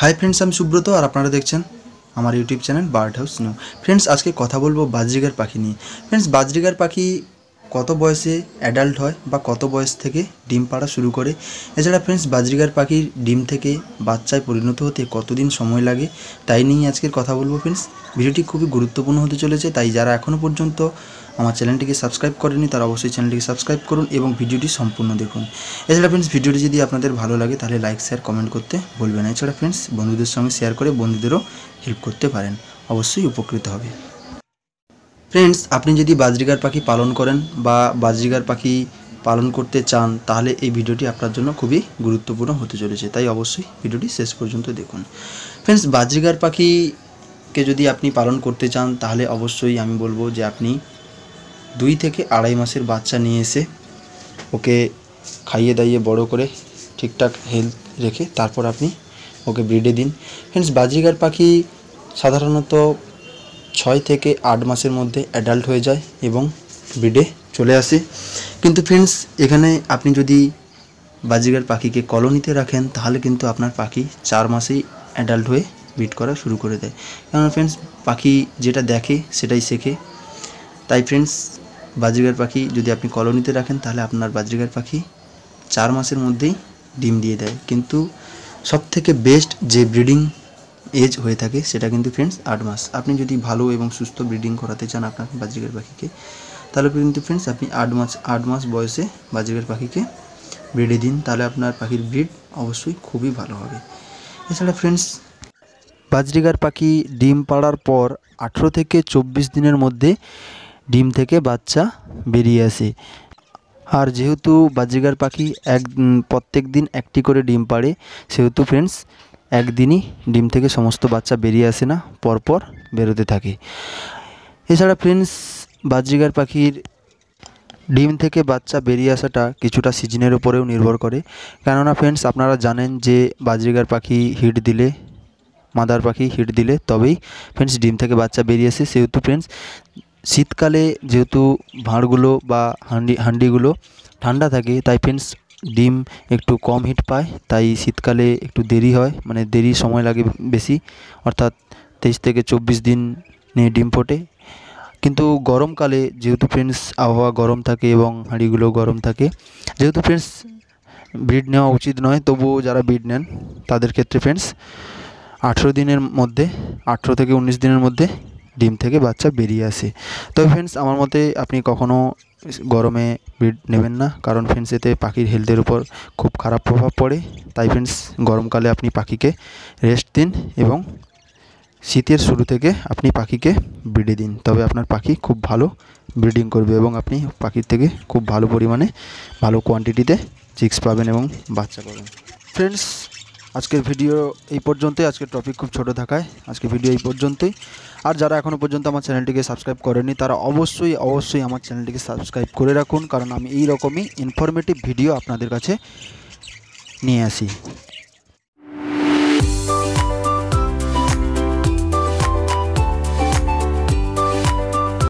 hi friends আমি সুব্রত আর আপনারা দেখছেন আমার YouTube channel bird house new friends আজকে কথা বলবো বাজরিগার পাখি নিয়ে ফ্রেন্ডস বাজরিগার পাখি কত বয়সে অ্যাডাল্ট হয় বা কত বয়স থেকে ডিম পাড়া শুরু করে এছাড়া ফ্রেন্ডস বাজরিগার পাখির ডিম থেকে বাচ্চায় পরিণত হতে কতদিন সময় লাগে তাই নিয়ে আজকের কথা বলবো ফ্রেন্ডস ভিডিওটি খুবই গুরুত্বপূর্ণ হতে চলেছে তাই যারা এখনও পর্যন্ত আমার চ্যানেলটিকে সাবস্ক্রাইব করেনি তারা অবশ্যই চ্যানেলটিকে সাবস্ক্রাইব করুন এবং ভিডিওটি সম্পূর্ণ দেখুন এছাড়া ফ্রেন্ডস ভিডিওটি যদি আপনাদের ভালো লাগে তাহলে লাইক শেয়ার কমেন্ট করতে বলবেন এছাড়া ফ্রেন্ডস বন্ধুদের সঙ্গে শেয়ার করে বন্ধুদেরও হেল্প করতে পারেন অবশ্যই উপকৃত হবে ফ্রেন্ডস আপনি যদি বাজরিগার পাখি পালন করেন বা বাজরিগার পাখি পালন করতে চান তাহলে এই ভিডিওটি আপনার জন্য খুবই গুরুত্বপূর্ণ হতে চলেছে তাই অবশ্যই ভিডিওটি শেষ পর্যন্ত দেখুন ফ্রেন্ডস বাজরিগার পাখিকে যদি আপনি পালন করতে চান তাহলে অবশ্যই আমি বলবো যে আপনি দুই থেকে আড়াই মাসের বাচ্চা নিয়ে এসে ওকে খাইয়ে দাইয়ে বড় করে ঠিকঠাক হেলথ রেখে তারপর আপনি ওকে ব্রিডে দিন ফ্রেন্ডস বাজরিগার পাখি সাধারণত ছয় থেকে আট মাসের মধ্যে অ্যাডাল্ট হয়ে যায় এবং ব্রিডে চলে আসে কিন্তু ফ্রেন্ডস এখানে আপনি যদি বাজিগার পাখিকে কলোনিতে রাখেন তাহলে কিন্তু আপনার পাখি চার মাসেই অ্যাডাল্ট হয়ে ব্রিড করা শুরু করে দেয় কেননা ফ্রেন্ডস পাখি যেটা দেখে সেটাই শেখে তাই ফ্রেন্ডস বাজিগার পাখি যদি আপনি কলোনিতে রাখেন তাহলে আপনার বাজিগার পাখি চার মাসের মধ্যেই ডিম দিয়ে দেয় কিন্তু সবথেকে বেস্ট যে ব্রিডিং এজ হয়ে থাকে সেটা কিন্তু ফ্রেন্ডস আট মাস আপনি যদি ভালো এবং সুস্থ ব্রিডিং করাতে চান আপনার বাজিকার পাখিকে তাহলে কিন্তু ফ্রেন্ডস আপনি আট মাস আট মাস বয়সে বাজিকার পাখিকে ব্রিডে দিন তাহলে আপনার পাখির ব্রিড অবশ্যই খুবই ভালো হবে এছাড়া ফ্রেন্ডস বাজরিগার পাখি ডিম পাড়ার পর আঠেরো থেকে চব্বিশ দিনের মধ্যে ডিম থেকে বাচ্চা বেরিয়ে আসে আর যেহেতু বাজিগার পাখি এক প্রত্যেক দিন একটি করে ডিম পাড়ে সেহেতু ফ্রেন্ডস একদিনই ডিম থেকে সমস্ত বাচ্চা বেরিয়ে আসে না পরপর বেরোতে থাকে এছাড়া ফ্রেন্ডস বাজিগার পাখির ডিম থেকে বাচ্চা বেরিয়ে আসাটা কিছুটা সিজনের উপরেও নির্ভর করে কেননা ফ্রেন্ডস আপনারা জানেন যে বাজিগার পাখি হিট দিলে মাদার পাখি হিট দিলে তবেই ফ্রেন্ডস ডিম থেকে বাচ্চা বেরিয়ে আসে সেহেতু ফ্রেন্ডস শীতকালে যেহেতু ভাঁড়গুলো বা হাঁডি হাঁডিগুলো ঠান্ডা থাকে তাই ফ্রেন্ডস ডিম একটু কম হিট পায় তাই শীতকালে একটু দেরি হয় মানে দেরি সময় লাগে বেশি অর্থাৎ তেইশ থেকে চব্বিশ দিন নিয়ে ডিম ফোটে কিন্তু গরমকালে যেহেতু ফ্রেন্ডস আবহাওয়া গরম থাকে এবং হাঁড়িগুলো গরম থাকে যেহেতু ফ্রেন্ডস ব্রিড নেওয়া উচিত নয় তবুও যারা ব্রিড নেন তাদের ক্ষেত্রে ফ্রেন্ডস আঠেরো দিনের মধ্যে আঠেরো থেকে উনিশ দিনের মধ্যে ডিম থেকে বাচ্চা বেরিয়ে আসে তবে ফ্রেন্ডস আমার মতে আপনি কখনও গরমে ব্রিড নেবেন না কারণ ফ্রেন্ডস এতে পাখির হেলথের উপর খুব খারাপ প্রভাব পড়ে তাই ফ্রেন্ডস গরমকালে আপনি পাখিকে রেস্ট দিন এবং শীতের শুরু থেকে আপনি পাখিকে ব্রিডে দিন তবে আপনার পাখি খুব ভালো ব্রিডিং করবে এবং আপনি পাখির থেকে খুব ভালো পরিমাণে ভালো কোয়ান্টিটিতে চিক্স পাবেন এবং বাচ্চা পাবেন ফ্রেন্ডস আজকের ভিডিও এই পর্যন্তই আজকের টপিক খুব ছোট থাকায় আজকের ভিডিও এই পর্যন্তই আর যারা এখনও পর্যন্ত আমার চ্যানেলটিকে সাবস্ক্রাইব করেনি তারা অবশ্যই অবশ্যই আমার চ্যানেলটিকে সাবস্ক্রাইব করে রাখুন কারণ আমি এই রকমই ইনফরমেটিভ ভিডিও আপনাদের কাছে নিয়ে আসি